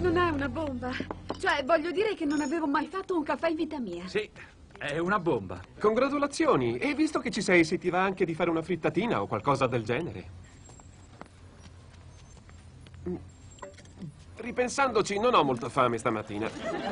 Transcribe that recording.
Non è una bomba. Cioè, voglio dire che non avevo mai fatto un caffè in vita mia. Sì, è una bomba. Congratulazioni. E visto che ci sei, se ti va anche di fare una frittatina o qualcosa del genere. Ripensandoci, non ho molta fame stamattina.